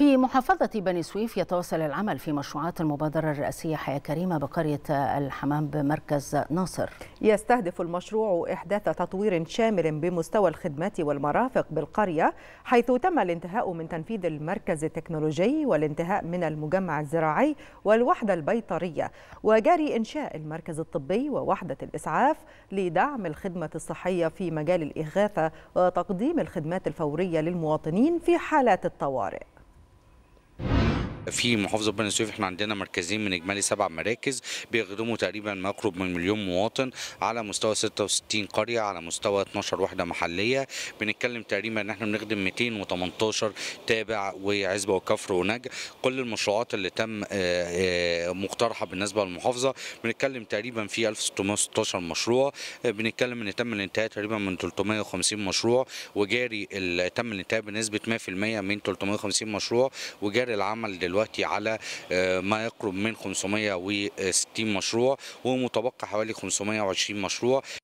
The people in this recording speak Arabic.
في محافظة بني سويف يتواصل العمل في مشروعات المبادرة الرئاسية حياة كريمة بقرية الحمام بمركز ناصر يستهدف المشروع إحداث تطوير شامل بمستوى الخدمات والمرافق بالقرية حيث تم الانتهاء من تنفيذ المركز التكنولوجي والانتهاء من المجمع الزراعي والوحدة البيطرية وجاري إنشاء المركز الطبي ووحدة الإسعاف لدعم الخدمة الصحية في مجال الإغاثة وتقديم الخدمات الفورية للمواطنين في حالات الطوارئ في محافظه بني سويف احنا عندنا مركزين من اجمالي سبع مراكز بيخدموا تقريبا ما يقرب من مليون مواطن على مستوى 66 قريه على مستوى 12 وحده محليه بنتكلم تقريبا ان احنا بنخدم 218 تابع وعزبه وكفر ونجع كل المشروعات اللي تم آه، آه، مقترحه بالنسبه للمحافظه بنتكلم تقريبا في 1616 مشروع آه، بنتكلم ان تم الانتهاء تقريبا من 350 مشروع وجاري تم الانتهاء بنسبه 100% من 350 مشروع وجاري العمل دلوقتي دلوقتي على آه، ما يقرب من 560 مشروع ومتبقى حوالي 520 مشروع